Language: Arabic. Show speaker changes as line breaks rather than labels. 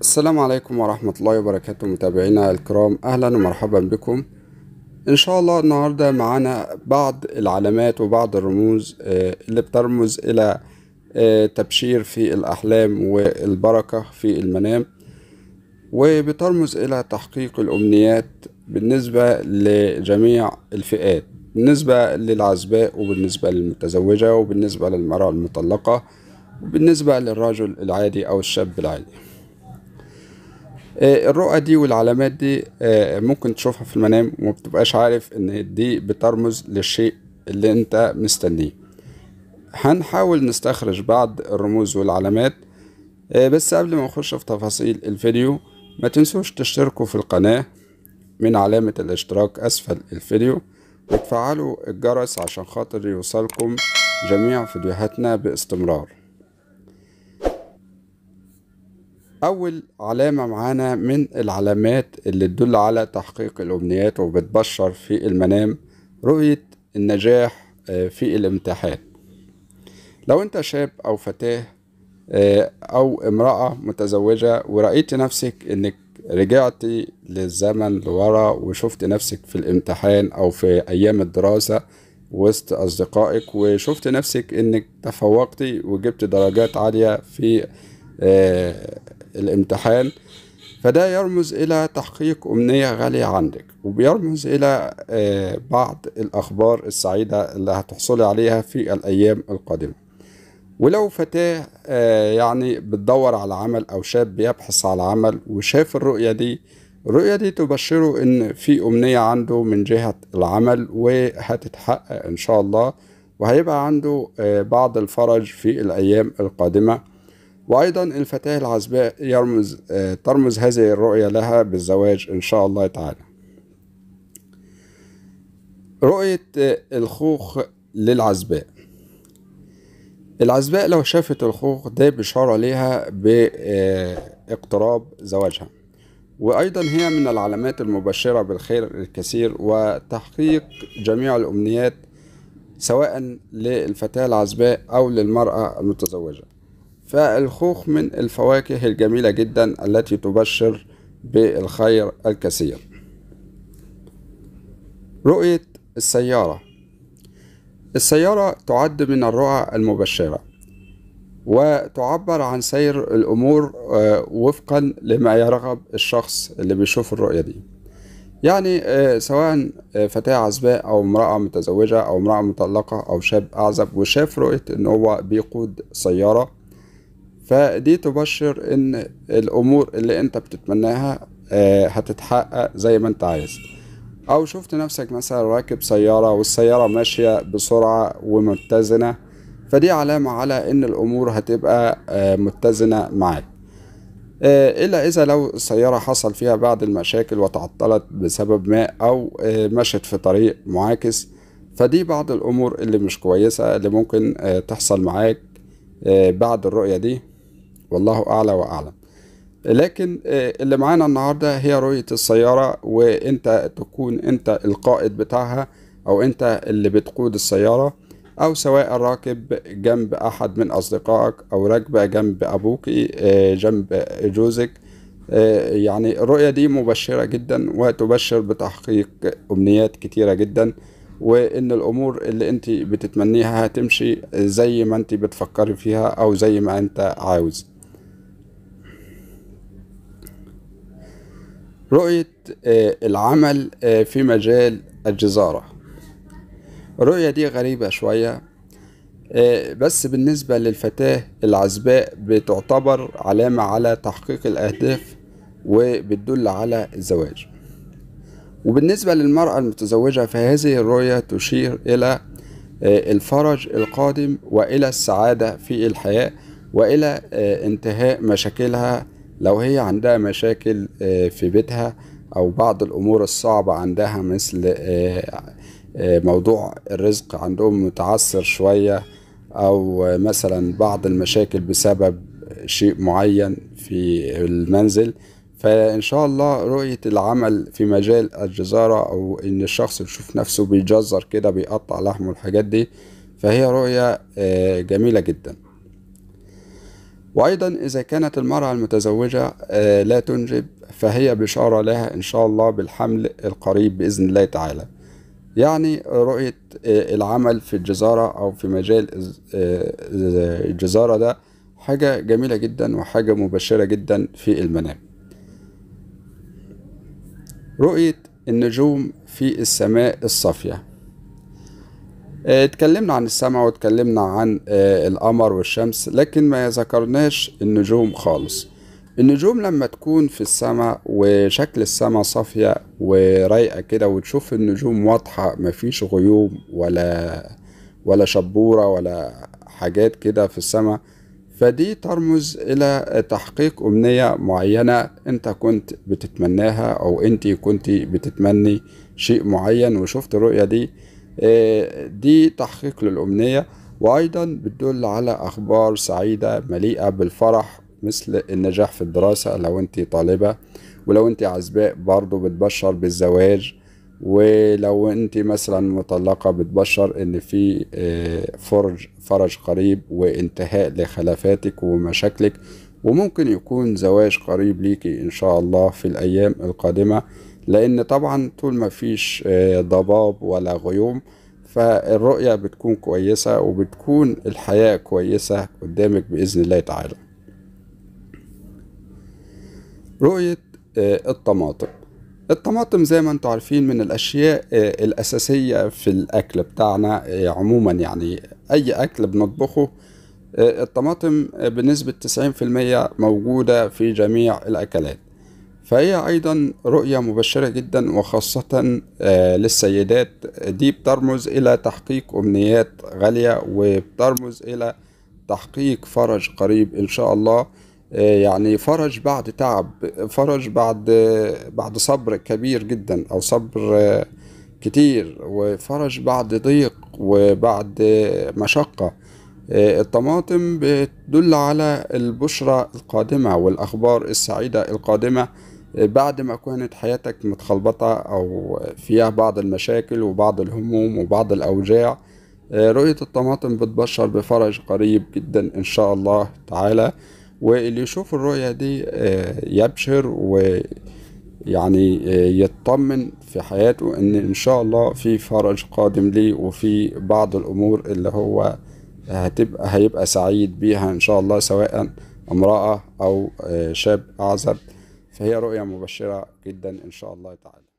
السلام عليكم ورحمة الله وبركاته متابعينا الكرام أهلا ومرحبا بكم إن شاء الله النهاردة معانا بعض العلامات وبعض الرموز آه، اللي بترمز إلى آه، تبشير في الأحلام والبركة في المنام وبترمز إلى تحقيق الأمنيات بالنسبة لجميع الفئات بالنسبة للعزباء وبالنسبة للمتزوجة وبالنسبة للمرأة المطلقة وبالنسبة للرجل العادي أو الشاب العادي آه، الرؤى دي والعلامات دي آه، ممكن تشوفها في المنام وما بتبقاش عارف ان دي بترمز للشيء اللي انت مستنيه هنحاول نستخرج بعض الرموز والعلامات آه، بس قبل ما نخش في تفاصيل الفيديو ما تنسوش تشتركوا في القناة من علامة الاشتراك أسفل الفيديو وتفعلوا الجرس عشان خاطر يوصلكم جميع فيديوهاتنا باستمرار أول علامة معانا من العلامات اللي تدل على تحقيق الأمنيات وبتبشر في المنام رؤية النجاح آه، في الامتحان لو أنت شاب أو فتاة آه، أو امرأة متزوجة ورأيت نفسك إنك رجعتي للزمن لورا وشفت نفسك في الامتحان أو في أيام الدراسة وسط أصدقائك وشفت نفسك إنك تفوقتي وجبت درجات عالية في آه الامتحان فده يرمز إلى تحقيق أمنية غالية عندك وبيرمز إلى آه، بعض الأخبار السعيدة اللي هتحصلي عليها في الأيام القادمة ولو فتاة آه، يعني بتدور على عمل أو شاب بيبحث على عمل وشاف الرؤية دي الرؤية دي تبشره إن في أمنية عنده من جهة العمل وهتتحقق إن شاء الله وهيبقى عنده آه، بعض الفرج في الأيام القادمة وأيضا الفتاة العزباء يرمز آه، ترمز هذه الرؤية لها بالزواج إن شاء الله تعالى رؤية آه، الخوخ للعزباء العزباء لو شافت الخوخ ده بشارة ليها باقتراب آه، زواجها وأيضا هي من العلامات المبشرة بالخير الكثير وتحقيق جميع الأمنيات سواء للفتاة العزباء أو للمرأة المتزوجة فالخوخ من الفواكه الجميلة جدا التي تبشر بالخير الكثير رؤية السيارة السيارة تعد من الرؤى المبشرة وتعبر عن سير الأمور آه، وفقا لما يرغب الشخص اللي بيشوف الرؤية دي يعني آه، سواء آه، فتاة عزباء أو امرأة متزوجة أو امرأة مطلقة أو شاب أعزب وشاف رؤية إن هو بيقود سيارة فدي تبشر ان الامور اللي انت بتتمناها آه، هتتحقق زي ما انت عايز او شفت نفسك مثلا راكب سيارة والسيارة ماشية بسرعة ومتزنة فدي علامة على ان الامور هتبقى آه، متزنة معاك آه، الا اذا لو السيارة حصل فيها بعض المشاكل وتعطلت بسبب ما او مشت في طريق معاكس فدي بعض الامور اللي مش كويسة اللي ممكن تحصل معاك بعد الرؤية دي والله أعلى وأعلم لكن آه، اللي معانا النهاردة هي رؤية السيارة وانت تكون انت القائد بتاعها او انت اللي بتقود السيارة او سواء راكب جنب احد من اصدقائك او راكبة جنب ابوك آه، جنب جوزك آه، يعني الرؤية دي مبشرة جدا وتبشر بتحقيق امنيات كتيرة جدا وان الامور اللي انت بتتمنيها هتمشي زي ما انت بتفكري فيها او زي ما انت عاوز رؤية آه، العمل آه، في مجال الجزارة الرؤية دي غريبة شوية آه، بس بالنسبة للفتاة العزباء بتعتبر علامة على تحقيق الأهداف وبتدل على الزواج وبالنسبة للمرأة المتزوجة فهذه الرؤية تشير إلى الفرج القادم وإلى السعادة في الحياة وإلى انتهاء مشاكلها لو هي عندها مشاكل آه، في بيتها أو بعض الأمور الصعبة عندها مثل آه، آه، موضوع الرزق عندهم متعسر شوية أو مثلا بعض المشاكل بسبب شيء معين في المنزل فإن شاء الله رؤية العمل في مجال الجزارة أو إن الشخص يشوف نفسه بيجزر كده بيقطع لحمه الحاجات دي فهي رؤية جميلة جدا وأيضا إذا كانت المرأة المتزوجة آه، لا تنجب فهي بشارة لها إن شاء الله بالحمل القريب بإذن الله تعالى يعني رؤية آه، العمل في الجزارة أو في مجال آه، الجزارة ده حاجة جميلة جدا وحاجة مبشرة جدا في المنام رؤية النجوم في السماء الصافية آه، اتكلمنا عن السماء واتكلمنا عن آه، القمر والشمس لكن ما ذكرناش النجوم خالص النجوم لما تكون في السماء وشكل السماء صافية ورايقة كده وتشوف النجوم واضحة مفيش غيوم ولا ولا شبورة ولا حاجات كده في السماء فدي ترمز إلى تحقيق أمنية معينة أنت كنت بتتمناها أو أنت كنت بتتمني شيء معين وشفت الرؤية دي آه، دي تحقيق للأمنية وأيضا بتدل على أخبار سعيدة مليئة بالفرح مثل النجاح في الدراسة لو أنت طالبة ولو أنت عزباء برضو بتبشر بالزواج ولو أنت مثلا مطلقة بتبشر إن في آه، فرج فرج قريب وانتهاء لخلافاتك ومشاكلك وممكن يكون زواج قريب ليكي إن شاء الله في الأيام القادمة لان طبعا طول ما فيش آه، ضباب ولا غيوم فالرؤية بتكون كويسة وبتكون الحياة كويسة قدامك بإذن الله تعالى رؤية آه، الطماطم الطماطم زي ما انتم عارفين من الاشياء آه، الاساسيه في الاكل بتاعنا عموما يعني اي اكل بنطبخه الطماطم بنسبه 90% موجوده في جميع الاكلات فهي أيضا رؤية مبشرة جدا وخاصة آه، للسيدات دي بترمز إلى تحقيق أمنيات غالية وبترمز إلى تحقيق فرج قريب إن شاء الله آه، يعني فرج بعد تعب فرج بعد بعد صبر كبير جدا أو صبر آه، كتير وفرج بعد ضيق وبعد مشقة الطماطم بتدل على البشرة القادمة والأخبار السعيدة القادمة بعد ما كانت حياتك متخلبطة أو فيها بعض المشاكل وبعض الهموم وبعض الأوجاع آه، رؤية الطماطم بتبشر بفرج قريب جدا إن شاء الله تعالى واللي يشوف الرؤية دي آه، يبشر ويعني آه، يطمن في حياته إن إن شاء الله في فرج قادم ليه وفي بعض الأمور اللي هو هتبقى هيبقى سعيد بيها إن شاء الله سواء امرأة أو شاب أعزب فهي رؤية مبشرة جدا إن شاء الله تعالى